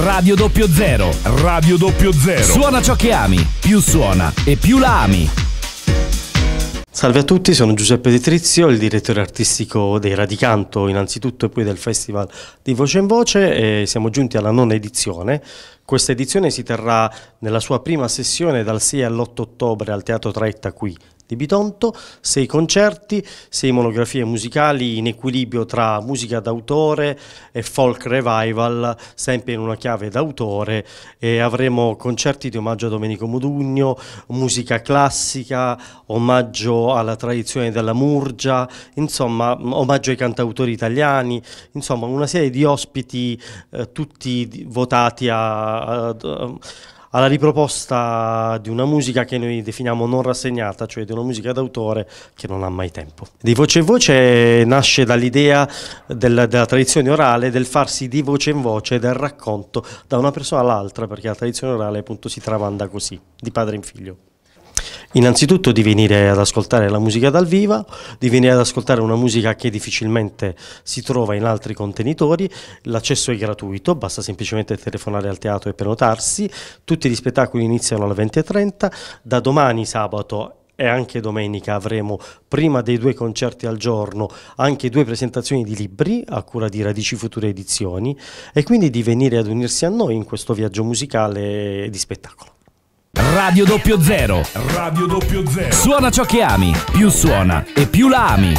Radio Doppio Zero. Radio Doppio Zero. Suona ciò che ami. Più suona e più la ami. Salve a tutti, sono Giuseppe De Trizio, il direttore artistico dei Radicanto innanzitutto e poi del Festival di Voce in Voce e siamo giunti alla nona edizione. Questa edizione si terrà nella sua prima sessione dal 6 all'8 ottobre al Teatro Traetta qui di Bitonto, sei concerti, sei monografie musicali in equilibrio tra musica d'autore e folk revival, sempre in una chiave d'autore e avremo concerti di omaggio a Domenico Modugno, musica classica, omaggio alla tradizione della Murgia, insomma omaggio ai cantautori italiani, insomma una serie di ospiti eh, tutti votati a, a, a alla riproposta di una musica che noi definiamo non rassegnata, cioè di una musica d'autore che non ha mai tempo. Di voce in voce nasce dall'idea della, della tradizione orale, del farsi di voce in voce, del racconto da una persona all'altra, perché la tradizione orale appunto si tramanda così, di padre in figlio innanzitutto di venire ad ascoltare la musica dal vivo, di venire ad ascoltare una musica che difficilmente si trova in altri contenitori, l'accesso è gratuito, basta semplicemente telefonare al teatro e prenotarsi, tutti gli spettacoli iniziano alle 20.30, da domani sabato e anche domenica avremo prima dei due concerti al giorno anche due presentazioni di libri a cura di Radici Future Edizioni e quindi di venire ad unirsi a noi in questo viaggio musicale e di spettacolo. Radio Doppio Zero. Radio Doppio Zero. Suona ciò che ami, più suona e più la ami.